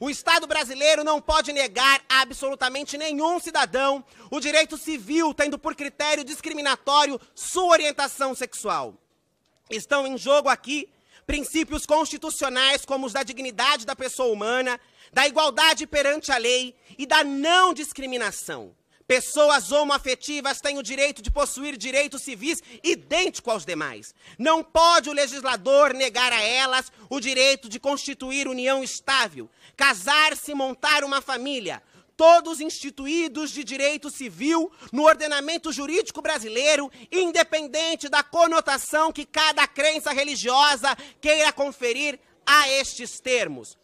O Estado brasileiro não pode negar a absolutamente nenhum cidadão o direito civil, tendo por critério discriminatório sua orientação sexual. Estão em jogo aqui princípios constitucionais como os da dignidade da pessoa humana, da igualdade perante a lei e da não discriminação. Pessoas homoafetivas têm o direito de possuir direitos civis idêntico aos demais. Não pode o legislador negar a elas o direito de constituir união estável, casar-se e montar uma família, todos instituídos de direito civil no ordenamento jurídico brasileiro, independente da conotação que cada crença religiosa queira conferir a estes termos.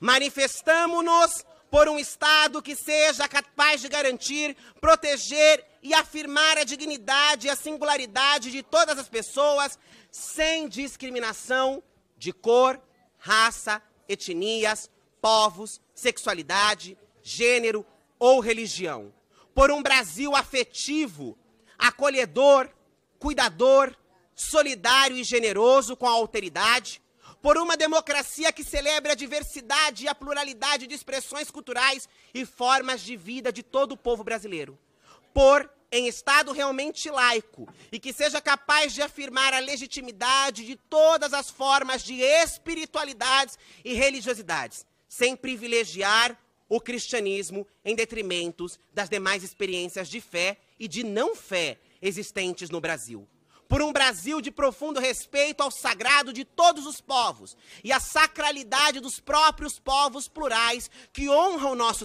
Manifestamos-nos por um Estado que seja capaz de garantir, proteger e afirmar a dignidade e a singularidade de todas as pessoas, sem discriminação de cor, raça, etnias, povos, sexualidade, gênero ou religião. Por um Brasil afetivo, acolhedor, cuidador, solidário e generoso com a alteridade, por uma democracia que celebre a diversidade e a pluralidade de expressões culturais e formas de vida de todo o povo brasileiro. Por em Estado realmente laico e que seja capaz de afirmar a legitimidade de todas as formas de espiritualidades e religiosidades, sem privilegiar o cristianismo em detrimento das demais experiências de fé e de não fé existentes no Brasil por um Brasil de profundo respeito ao sagrado de todos os povos e à sacralidade dos próprios povos plurais que honram o nosso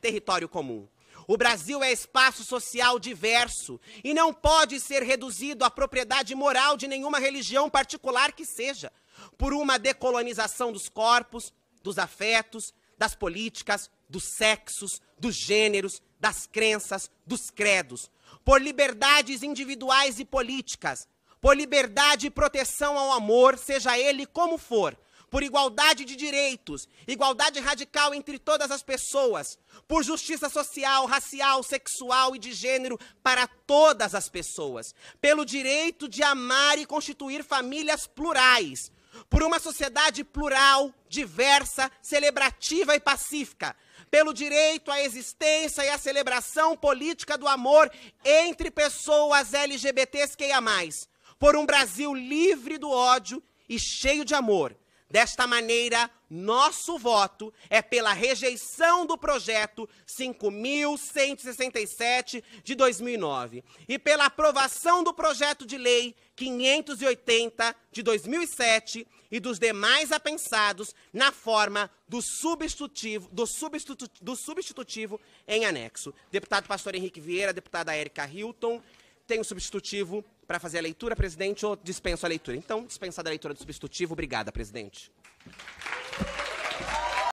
território comum. O Brasil é espaço social diverso e não pode ser reduzido à propriedade moral de nenhuma religião particular que seja, por uma decolonização dos corpos, dos afetos, das políticas, dos sexos, dos gêneros, das crenças, dos credos, por liberdades individuais e políticas, por liberdade e proteção ao amor, seja ele como for, por igualdade de direitos, igualdade radical entre todas as pessoas, por justiça social, racial, sexual e de gênero para todas as pessoas, pelo direito de amar e constituir famílias plurais, por uma sociedade plural, diversa, celebrativa e pacífica, pelo direito à existência e à celebração política do amor entre pessoas LGBTQIA por um Brasil livre do ódio e cheio de amor. Desta maneira, nosso voto é pela rejeição do projeto 5167 de 2009 e pela aprovação do projeto de lei 580 de 2007 e dos demais apensados na forma do substitutivo, do substitutivo, do substitutivo em anexo. Deputado Pastor Henrique Vieira, deputada Érica Hilton, tem o substitutivo para fazer a leitura, presidente, ou dispenso a leitura? Então, dispensada a leitura do substitutivo. Obrigada, presidente.